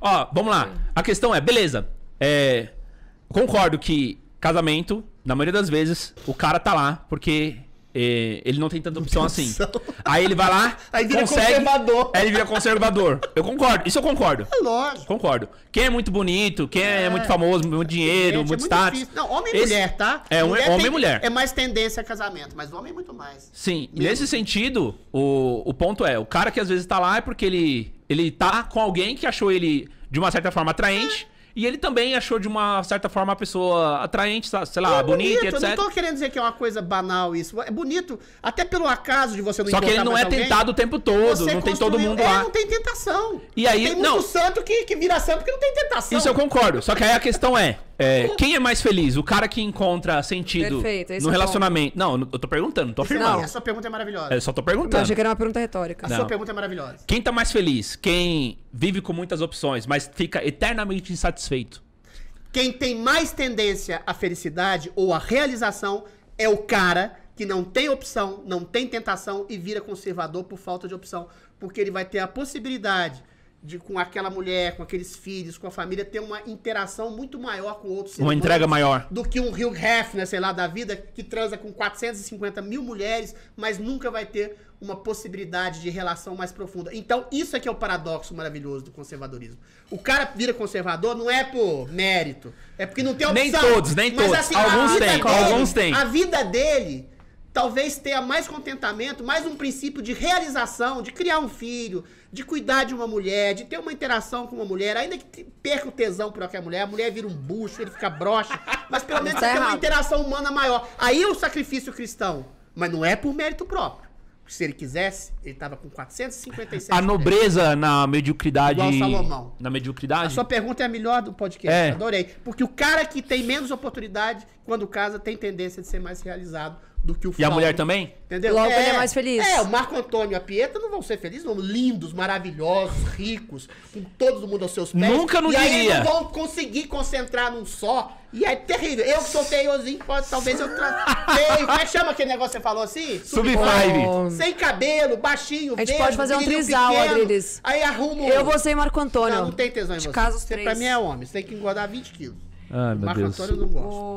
Ó, vamos lá. A questão é, beleza. É, concordo que casamento, na maioria das vezes, o cara tá lá porque é, ele não tem tanta opção assim. Aí ele vai lá, aí vira consegue, conservador. Aí ele vira conservador. Eu concordo, isso eu concordo. É lógico. Concordo. Quem é muito bonito, quem é, é muito famoso, muito dinheiro, gente, é muito é status. Difícil. não, homem e esse... mulher, tá? É, é mulher homem tem, e mulher. É mais tendência a casamento, mas homem é muito mais. Sim, nesse sentido, o, o ponto é, o cara que às vezes tá lá é porque ele, ele tá com alguém que achou ele, de uma certa forma, atraente. É. E ele também achou, de uma certa forma, a pessoa atraente, sei lá, é bonita, e etc. Eu não tô querendo dizer que é uma coisa banal isso. É bonito, até pelo acaso de você não Só que ele não é alguém, tentado o tempo todo, não tem todo mundo é, lá. não tem tentação. E aí, tem muito não. santo que, que vira santo porque não tem tentação. Isso eu concordo, só que aí a questão é... É, quem é mais feliz? O cara que encontra sentido Perfeito, no é relacionamento. Não, eu tô perguntando, não tô afirmando. Não, essa pergunta é maravilhosa. Eu é, só tô Eu perguntando. achei que era uma pergunta retórica. A sua pergunta é maravilhosa. Quem tá mais feliz? Quem vive com muitas opções, mas fica eternamente insatisfeito. Quem tem mais tendência à felicidade ou à realização é o cara que não tem opção, não tem tentação e vira conservador por falta de opção. Porque ele vai ter a possibilidade de com aquela mulher, com aqueles filhos, com a família, ter uma interação muito maior com outros. Uma entrega maior. Do que um rio Hefner, né, sei lá, da vida, que transa com 450 mil mulheres, mas nunca vai ter uma possibilidade de relação mais profunda. Então, isso é que é o paradoxo maravilhoso do conservadorismo. O cara vira conservador não é por mérito, é porque não tem opção. Nem todos, nem mas, todos. Assim, alguns têm, alguns têm. A vida dele talvez tenha mais contentamento, mais um princípio de realização, de criar um filho, de cuidar de uma mulher, de ter uma interação com uma mulher, ainda que perca o tesão por qualquer mulher, a mulher vira um bucho, ele fica broxa, mas pelo menos você é tem uma interação humana maior. Aí é o sacrifício cristão, mas não é por mérito próprio se ele quisesse, ele estava com 457. A nobreza na mediocridade. Igual Salomão. Na mediocridade. A sua pergunta é a melhor do podcast. É. Adorei. Porque o cara que tem menos oportunidade, quando casa, tem tendência de ser mais realizado do que o E a mulher também? Entendeu? Logo é, ele é mais feliz. É, o Marco Antônio e a Pietra não vão ser felizes, vão Lindos, maravilhosos, ricos, com todo mundo aos seus pés. Nunca não e diria. E aí não vão conseguir concentrar num só. E é terrível. Eu que sou feiozinho, pode, talvez eu trateio. Como é que chama aquele negócio que você falou assim? Sub Oh. Sem cabelo, baixinho, A gente verde, pode fazer um trisal, Adriles. Aí arrumo... Eu vou ser Marco Antônio. Não, não tem tesão em você. Caso você pra mim é homem. Você tem que engordar 20 quilos. Ai, meu Marco Deus. Antônio eu não gosto. Oh.